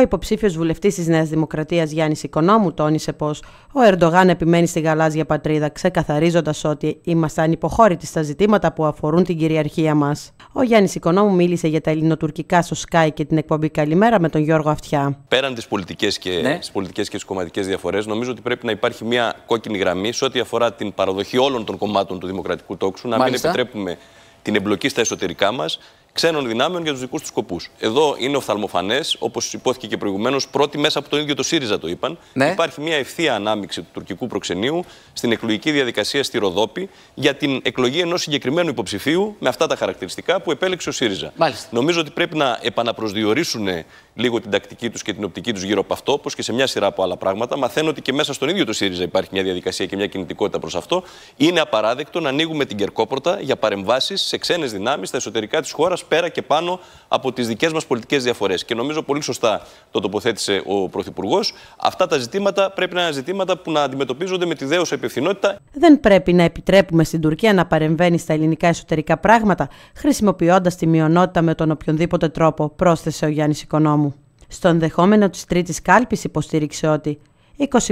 Ο υποψήφιος βουλευτής της Νέας Δημοκρατίας Γιάννης Οικονόμου τόνισε πως ο Ερντογάν επιμένει στη γαλάζια πατρίδα, ξεκαθαρίζοντας ότι είμαστε ανυποχώρητοι στα ζητήματα που αφορούν την κυριαρχία μας. Ο Γιάννης Οικονόμου μίλησε για τα ελληνοτουρκικά στο Sky και την εκπομπή Καλημέρα με τον Γιώργο Αυτιά. Πέραν τις πολιτικές και, ναι. τις κομματικές διαφορές, νομίζω ότι πρέπει να υπάρχει μια κόκκινη γραμμή σε ό,τι αφορά την παραδοχή όλων των κομμάτων του Δημοκρατικού Τόξου, να μην επιτρέπουμε την εμπλοκή στα εσωτερικά μας ξένων δυνάμεων για τους δικούς τους σκοπούς. Εδώ είναι οφθαλμοφανές, όπως υπόθηκε και προηγουμένως, πρώτη μέσα από το ίδιο το ΣΥΡΙΖΑ το είπαν. Ναι. Υπάρχει μια ευθεία ανάμειξη του τουρκικού προξενείου στην εκλογική διαδικασία στη Ροδόπη για την εκλογή ενός συγκεκριμένου υποψηφίου με αυτά τα χαρακτηριστικά που επέλεξε ο ΣΥΡΙΖΑ. Μάλιστα. Νομίζω ότι πρέπει να επαναπροσδιορίσουν λίγο την τακτική τους και την οπτική τους γύρω από αυτό, όπως και σε μια σειρά από άλλα πράγματα. Μαθαίνω ότι και μέσα στον ίδιο το ΣΥΡΙΖΑ υπάρχει μια διαδικασία και μια κινητικότητα προς αυτό. Είναι απαράδεκτο να ανοίγουμε την κερκόπορτα για παρεμβάσεις σε ξένες δυνάμεις στα εσωτερικά της χώρας πέρα και πάνω από τις δικές μας πολιτικές διαφορές. Και νομίζω πολύ σωστά το τοποθέτησε ο Πρωθυπουργός. Αυτά τα ζητήματα πρέπει να είναι ζητήματα που να αντιμετωπίζονται με τη δέουσα υπευθυνότητα. Δεν πρέπει να επιτρέπουμε στην Τουρκία να παρεμβαίνει στα ελληνικά εσωτερικά πράγματα, χρησιμοποιώντας τη μειονότητα με τον οποιονδήποτε τρόπο, πρόσθεσε ο Γιάννης Οικονόμου. Στο ενδεχόμενο της τρίτης κάλπης υποστήριξε ότι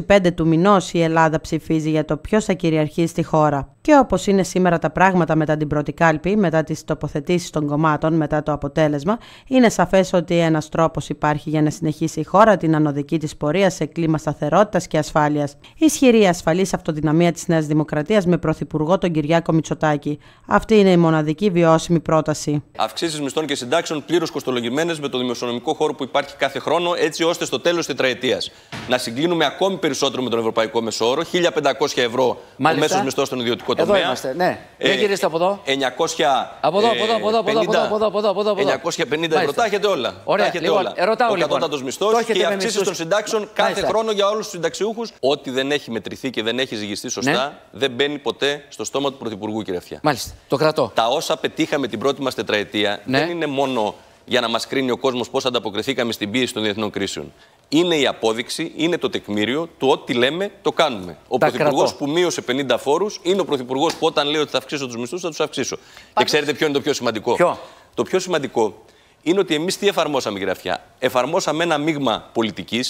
25 του μηνός η Ελλάδα ψηφίζει για το ποιος θα κυριαρχεί στη χώρα. Και όπως είναι σήμερα τα πράγματα μετά την πρώτη κάλπη, μετά τις τοποθετήσεις των κομμάτων, μετά το αποτέλεσμα, είναι σαφές ότι ένας τρόπος υπάρχει για να συνεχίσει η χώρα την ανωδική της πορείας σε κλίμα σταθερότητας και ασφάλειας. Ισχυρή ασφαλής αυτοδυναμία της Νέας Δημοκρατίας με πρωθυπουργό τον Κυριάκο Μητσοτάκη. Αυτή είναι η μοναδική βιώσιμη πρόταση. Αυξήσεις μισθών και συντάξεων πλήρως κοστολογημένες με το δημοσιονομικό χώρο που υπάρχει κάθε χρόνο, έτσι ώστε στο τέλος της τετραετίας να συγκλίνουμε ακόμη περισσότερο με τον Ευρωπαϊκό Μεσόωρο, 1.500 ευρώ Μάλιστα. ο μέσος μισθός στον ιδιωτικό τομέα. Εδώ είμαστε, ναι. Ε, δεν γυρίστε από εδώ. 900... Ε, ε, από εδώ, από εδώ, από εδώ, από εδώ, από εδώ, από εδώ, από εδώ, 950 ευρώ, τα έχετε όλα. Ωραία, έχετε λοιπόν, όλα. ο λοιπόν. κατώτατος μισθός και οι αυξήσεις των συντάξεων κάθε χρόνο για όλους τους συνταξιούχους. Ό,τι δεν έχει μετρηθεί και δεν έχει ζυγιστεί σωστά, ναι. δεν μπαίνει ποτέ στο στόμα του Πρωθυπουργού, κύριε Αυτιά. Μάλιστα, το κρατώ. Τα όσα πετύχαμε την πρώτη μας τετραετία ναι. δεν είναι μόνο για να μας κρίνει ο κόσμος πώς ανταποκριθήκαμε στην πίεση των διεθνών κρίσεων είναι η απόδειξη, είναι το τεκμήριο του ότι λέμε το κάνουμε. Ο Πρωθυπουργό που μείωσε 50 φόρους είναι ο Πρωθυπουργός που όταν λέει ότι θα αυξήσω τους μισθούς θα τους αυξήσω. Και ξέρετε ποιο είναι το πιο σημαντικό. Ποιο? Το πιο σημαντικό είναι ότι εμείς τι εφαρμόσαμε, γραφιά. Εφαρμόσαμε ένα μείγμα πολιτικής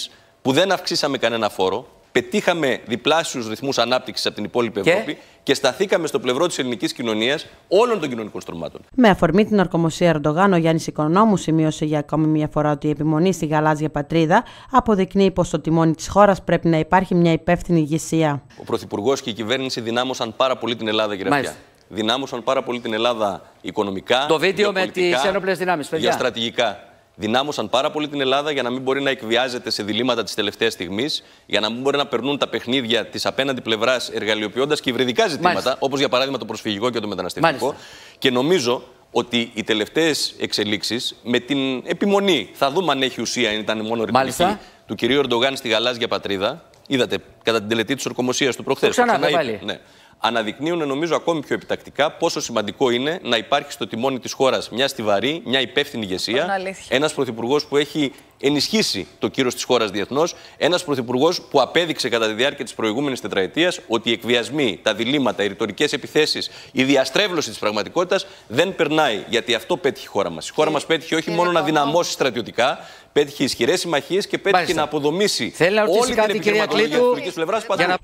που δεν αυξήσαμε κανένα φόρο, πετύχαμε διπλάσιους ρυθμούς ανάπτυξης από την υπόλοιπη Ευρώπη και, σταθήκαμε στο πλευρό της ελληνικής κοινωνίας όλων των κοινωνικών στρωμάτων. Με αφορμή την ορκομοσία Ροντογάν ο Γιάννης Οικονόμου σημείωσε για ακόμη μια φορά ότι η επιμονή στη γαλάζια πατρίδα αποδεικνύει πως στο τιμόνι της χώρας πρέπει να υπάρχει μια υπεύθυνη ηγεσία. Ο Πρωθυπουργός και η κυβέρνηση δυνάμωσαν πάρα πολύ την Ελλάδα, κύριε Δυνάμωσαν πάρα πολύ την Ελλάδα οικονομικά. Το βίντεο με τις ένοπλε Για στρατηγικά δυνάμωσαν πάρα πολύ την Ελλάδα για να μην μπορεί να εκβιάζεται σε διλήμματα της τελευταίας στιγμής, για να μην μπορεί να περνούν τα παιχνίδια της απέναντι πλευράς εργαλειοποιώντας και υβριδικά ζητήματα, όπως για παράδειγμα το προσφυγικό και το μεταναστευτικό. Και νομίζω ότι οι τελευταίες εξελίξεις, με την επιμονή, θα δούμε αν έχει ουσία, αν ήταν μόνο ρητορική, του κυρίου Ερντογάν στη Γαλάζια Πατρίδα. Είδατε κατά την τελετή της ορκομοσίας του προχθές. Το ξανά, ναι αναδεικνύουν νομίζω ακόμη πιο επιτακτικά πόσο σημαντικό είναι να υπάρχει στο τιμόνι της χώρας μια στιβαρή, μια υπεύθυνη ηγεσία. ένας πρωθυπουργός που έχει ενισχύσει το κύρος της χώρας διεθνώς, ένας πρωθυπουργός που απέδειξε κατά τη διάρκεια της προηγούμενης τετραετίας ότι οι εκβιασμοί, τα διλήμματα, οι ρητορικές επιθέσεις, η διαστρέβλωση της πραγματικότητας δεν περνάει. Γιατί αυτό πέτυχε η χώρα μας. Η χώρα μας πέτυχε όχι μόνο να δυναμώσει στρατιωτικά, πέτυχε ισχυρές συμμαχίες και πέτυχε να αποδομήσει Θέλω να όλη την κυρία Κλήτου.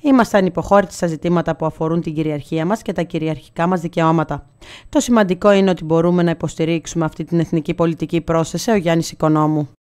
Είμαστε ανυποχώρητοι στα ζητήματα που αφορούν την κυριαρχία μας και τα κυριαρχικά μας δικαιώματα. Το σημαντικό είναι ότι μπορούμε να υποστηρίξουμε αυτή την εθνική πολιτική πρόσθεση ο Γιάννης Οικονόμου.